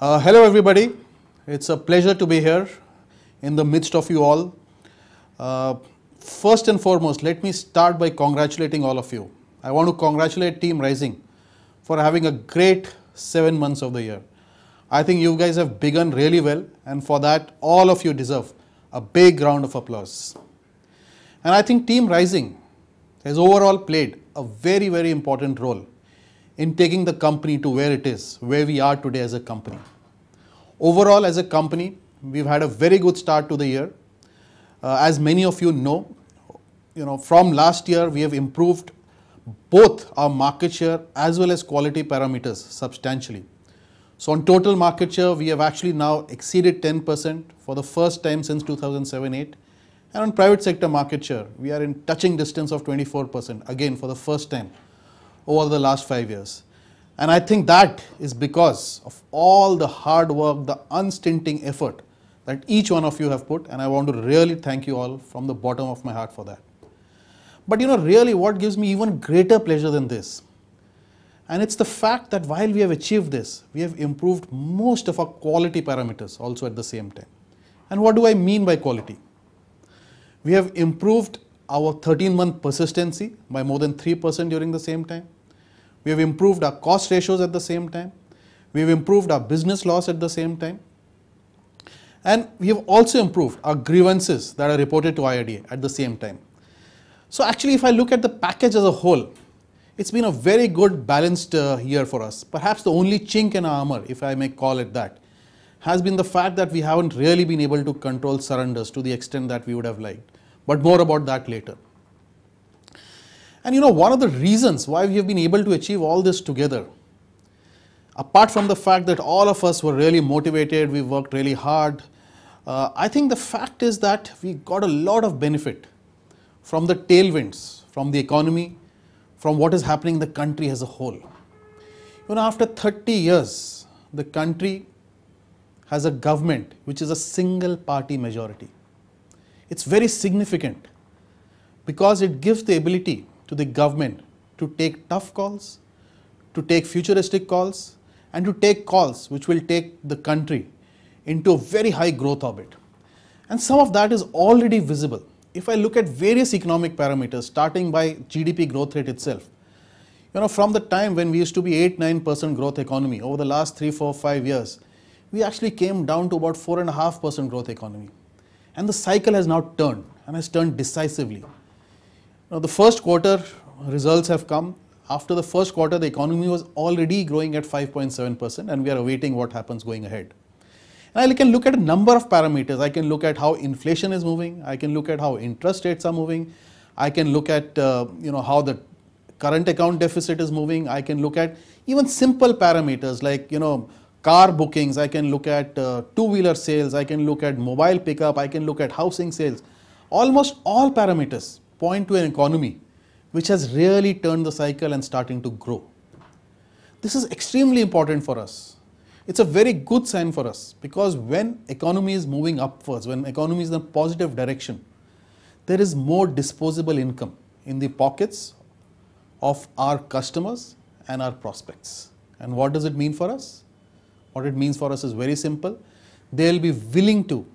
Uh, hello everybody, it's a pleasure to be here in the midst of you all. Uh, first and foremost, let me start by congratulating all of you. I want to congratulate Team Rising for having a great seven months of the year. I think you guys have begun really well and for that all of you deserve a big round of applause. And I think Team Rising has overall played a very, very important role in taking the company to where it is, where we are today as a company. Overall, as a company, we've had a very good start to the year. Uh, as many of you know, you know, from last year, we have improved both our market share as well as quality parameters substantially. So on total market share, we have actually now exceeded 10% for the first time since 2007-8. And on private sector market share, we are in touching distance of 24% again for the first time over the last five years. And I think that is because of all the hard work, the unstinting effort that each one of you have put and I want to really thank you all from the bottom of my heart for that. But you know really what gives me even greater pleasure than this and it's the fact that while we have achieved this, we have improved most of our quality parameters also at the same time. And what do I mean by quality? We have improved our 13 month persistency by more than 3% during the same time. We have improved our cost ratios at the same time. We have improved our business loss at the same time. And we have also improved our grievances that are reported to IRDA at the same time. So actually, if I look at the package as a whole, it's been a very good balanced uh, year for us. Perhaps the only chink in our armor, if I may call it that, has been the fact that we haven't really been able to control surrenders to the extent that we would have liked. But more about that later. And you know, one of the reasons why we have been able to achieve all this together, apart from the fact that all of us were really motivated, we worked really hard, uh, I think the fact is that we got a lot of benefit from the tailwinds, from the economy, from what is happening in the country as a whole. You know, after 30 years, the country has a government which is a single party majority. It's very significant because it gives the ability to the government to take tough calls, to take futuristic calls, and to take calls which will take the country into a very high growth orbit. And some of that is already visible. If I look at various economic parameters, starting by GDP growth rate itself, you know, from the time when we used to be 8 9% growth economy over the last 3 4 5 years, we actually came down to about 4.5% growth economy. And the cycle has now turned and has turned decisively. Now, the first quarter results have come. After the first quarter, the economy was already growing at 5.7% and we are awaiting what happens going ahead. And I can look at a number of parameters. I can look at how inflation is moving. I can look at how interest rates are moving. I can look at uh, you know how the current account deficit is moving. I can look at even simple parameters like you know car bookings. I can look at uh, two-wheeler sales. I can look at mobile pickup. I can look at housing sales. Almost all parameters point to an economy which has really turned the cycle and starting to grow. This is extremely important for us. It's a very good sign for us because when economy is moving upwards, when economy is in a positive direction, there is more disposable income in the pockets of our customers and our prospects. And what does it mean for us? What it means for us is very simple. They'll be willing to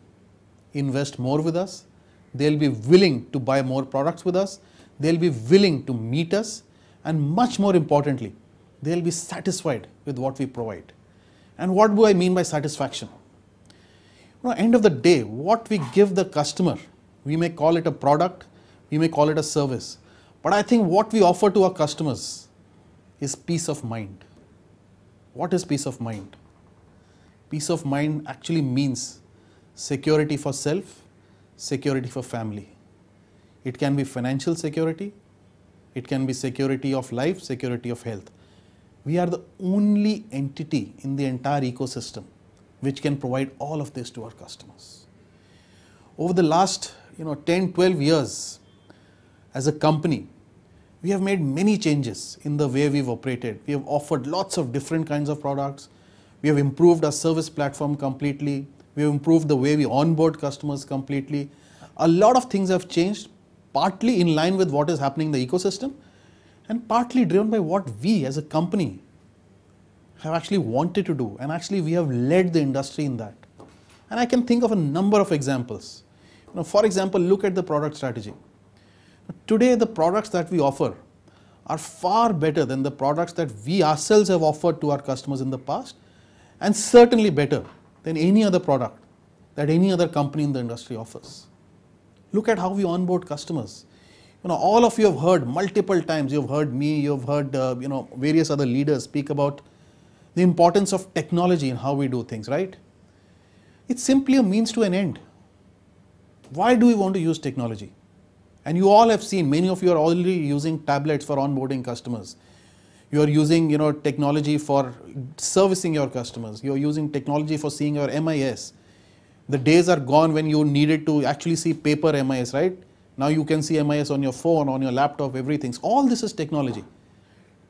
invest more with us They'll be willing to buy more products with us. They'll be willing to meet us. And much more importantly, they'll be satisfied with what we provide. And what do I mean by satisfaction? You know, end of the day, what we give the customer, we may call it a product, we may call it a service, but I think what we offer to our customers is peace of mind. What is peace of mind? Peace of mind actually means security for self, security for family. It can be financial security, it can be security of life, security of health. We are the only entity in the entire ecosystem which can provide all of this to our customers. Over the last you know, 10, 12 years, as a company, we have made many changes in the way we've operated. We have offered lots of different kinds of products. We have improved our service platform completely. We have improved the way we onboard customers completely. A lot of things have changed, partly in line with what is happening in the ecosystem and partly driven by what we as a company have actually wanted to do. And actually, we have led the industry in that. And I can think of a number of examples. You know, for example, look at the product strategy. Today, the products that we offer are far better than the products that we ourselves have offered to our customers in the past, and certainly better than any other product that any other company in the industry offers. Look at how we onboard customers. You know, all of you have heard multiple times, you've heard me, you've heard, uh, you know, various other leaders speak about the importance of technology and how we do things, right? It's simply a means to an end. Why do we want to use technology? And you all have seen, many of you are already using tablets for onboarding customers you are using you know technology for servicing your customers you are using technology for seeing your mis the days are gone when you needed to actually see paper mis right now you can see mis on your phone on your laptop everything all this is technology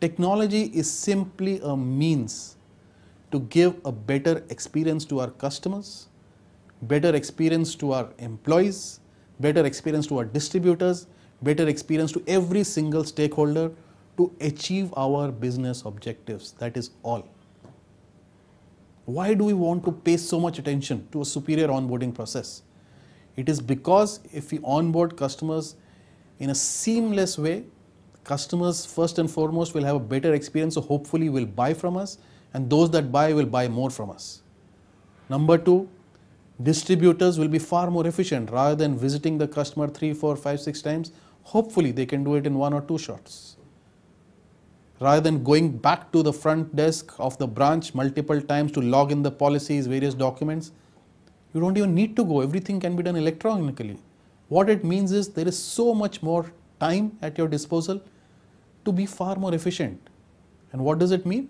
technology is simply a means to give a better experience to our customers better experience to our employees better experience to our distributors better experience to every single stakeholder to achieve our business objectives. That is all. Why do we want to pay so much attention to a superior onboarding process? It is because if we onboard customers in a seamless way, customers first and foremost will have a better experience, so hopefully will buy from us, and those that buy will buy more from us. Number two, distributors will be far more efficient rather than visiting the customer three, four, five, six times. Hopefully, they can do it in one or two shots rather than going back to the front desk of the branch multiple times to log in the policies, various documents. You don't even need to go, everything can be done electronically. What it means is there is so much more time at your disposal to be far more efficient. And what does it mean?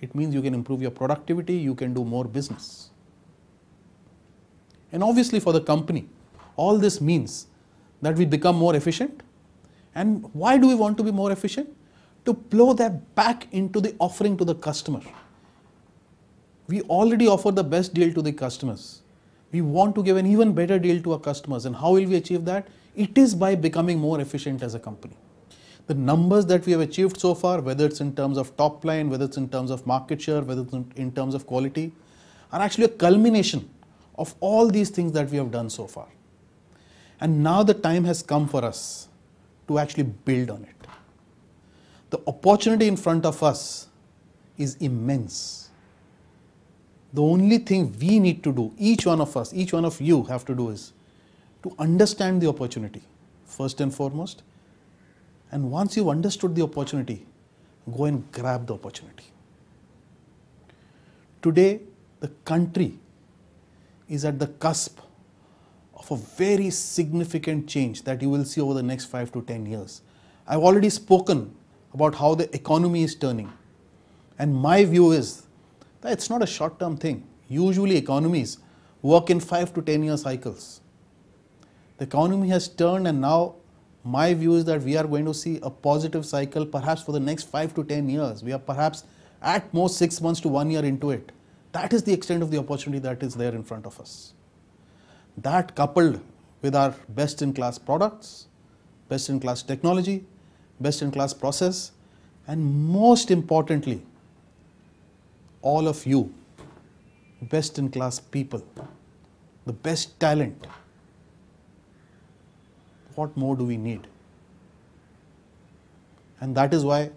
It means you can improve your productivity, you can do more business. And obviously for the company, all this means that we become more efficient. And why do we want to be more efficient? to blow that back into the offering to the customer. We already offer the best deal to the customers. We want to give an even better deal to our customers. And how will we achieve that? It is by becoming more efficient as a company. The numbers that we have achieved so far, whether it's in terms of top line, whether it's in terms of market share, whether it's in terms of quality, are actually a culmination of all these things that we have done so far. And now the time has come for us to actually build on it the opportunity in front of us is immense. The only thing we need to do, each one of us, each one of you have to do is to understand the opportunity first and foremost. And once you've understood the opportunity, go and grab the opportunity. Today, the country is at the cusp of a very significant change that you will see over the next 5 to 10 years. I've already spoken about how the economy is turning. And my view is that it's not a short term thing. Usually, economies work in 5 to 10 year cycles. The economy has turned, and now my view is that we are going to see a positive cycle perhaps for the next 5 to 10 years. We are perhaps at most 6 months to 1 year into it. That is the extent of the opportunity that is there in front of us. That coupled with our best in class products, best in class technology, best in class process and most importantly all of you best in class people the best talent what more do we need and that is why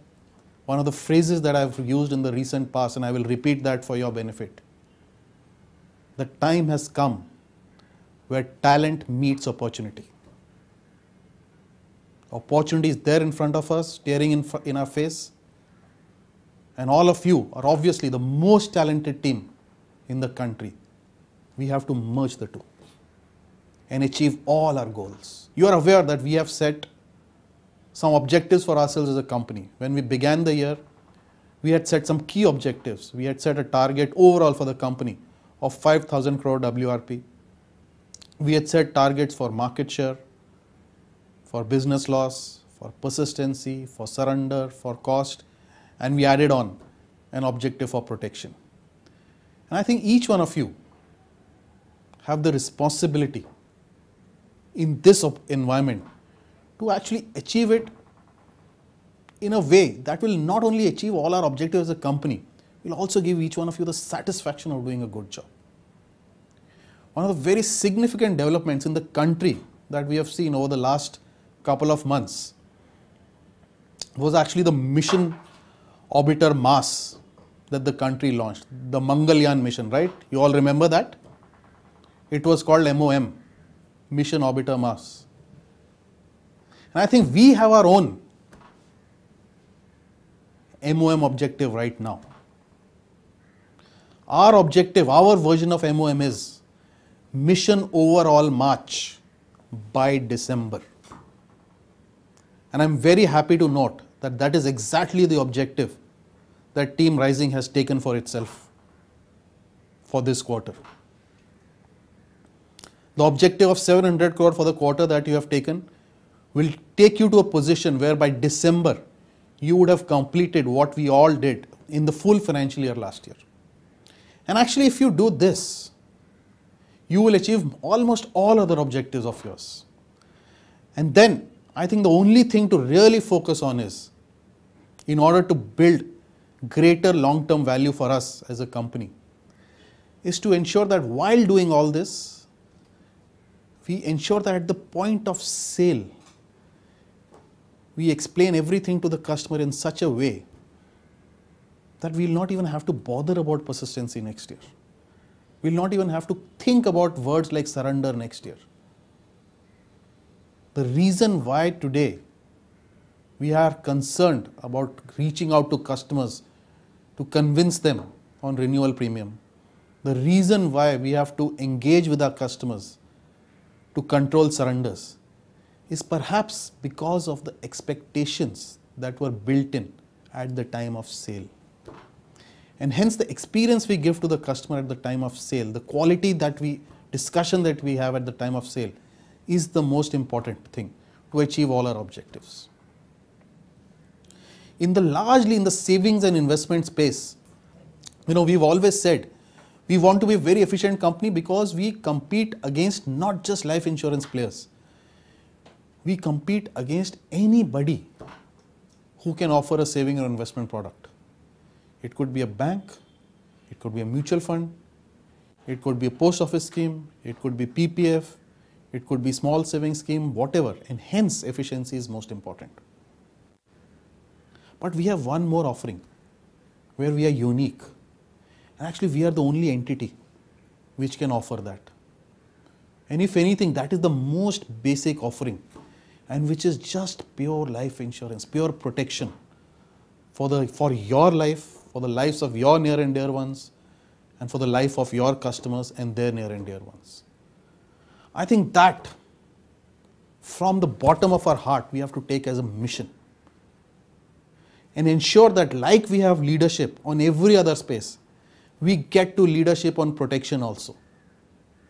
one of the phrases that I've used in the recent past, and I will repeat that for your benefit. The time has come where talent meets opportunity. Opportunity is there in front of us, staring in, in our face. And all of you are obviously the most talented team in the country. We have to merge the two and achieve all our goals. You are aware that we have set some objectives for ourselves as a company. When we began the year, we had set some key objectives. We had set a target overall for the company of 5,000 crore WRP. We had set targets for market share, for business loss, for persistency, for surrender, for cost, and we added on an objective for protection. And I think each one of you have the responsibility in this environment to actually achieve it in a way that will not only achieve all our objectives as a company, will also give each one of you the satisfaction of doing a good job. One of the very significant developments in the country that we have seen over the last couple of months was actually the mission orbiter mass, that the country launched, the Mangalyaan mission, right? You all remember that? It was called MOM, Mission Orbiter mass. And I think we have our own MOM objective right now. Our objective, our version of MOM is Mission Overall March by December. And I'm very happy to note that that is exactly the objective that Team Rising has taken for itself for this quarter. The objective of 700 crore for the quarter that you have taken will take you to a position where by December you would have completed what we all did in the full financial year last year. And actually, if you do this, you will achieve almost all other objectives of yours. And then I think the only thing to really focus on is in order to build greater long term value for us as a company is to ensure that while doing all this, we ensure that at the point of sale, we explain everything to the customer in such a way that we will not even have to bother about persistency next year. We will not even have to think about words like surrender next year. The reason why today we are concerned about reaching out to customers to convince them on renewal premium, the reason why we have to engage with our customers to control surrenders is perhaps because of the expectations that were built in at the time of sale. And hence the experience we give to the customer at the time of sale, the quality that we, discussion that we have at the time of sale is the most important thing to achieve all our objectives. In the largely in the savings and investment space, you know, we've always said we want to be a very efficient company because we compete against not just life insurance players. We compete against anybody who can offer a saving or investment product. It could be a bank, it could be a mutual fund, it could be a post office scheme, it could be PPF, it could be small saving scheme, whatever, and hence efficiency is most important. But we have one more offering where we are unique. And actually, we are the only entity which can offer that. And if anything, that is the most basic offering and which is just pure life insurance, pure protection for, the, for your life, for the lives of your near and dear ones, and for the life of your customers and their near and dear ones. I think that from the bottom of our heart we have to take as a mission and ensure that like we have leadership on every other space we get to leadership on protection also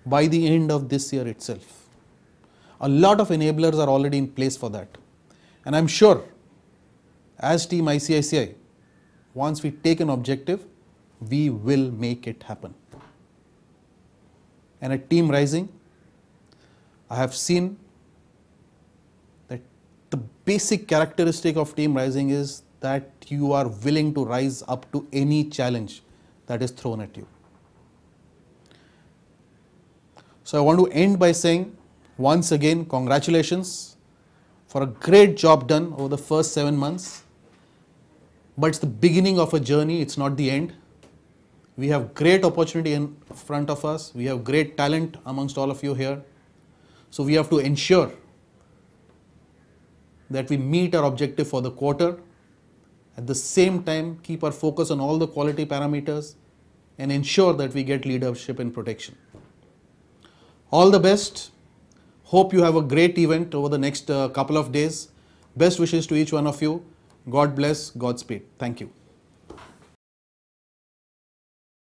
by the end of this year itself a lot of enablers are already in place for that and i'm sure as team icici once we take an objective we will make it happen and a team rising I have seen that the basic characteristic of team rising is that you are willing to rise up to any challenge that is thrown at you. So I want to end by saying once again congratulations for a great job done over the first 7 months. But it's the beginning of a journey, it's not the end. We have great opportunity in front of us. We have great talent amongst all of you here. So, we have to ensure that we meet our objective for the quarter. At the same time, keep our focus on all the quality parameters and ensure that we get leadership in protection. All the best. Hope you have a great event over the next uh, couple of days. Best wishes to each one of you. God bless. Godspeed. Thank you.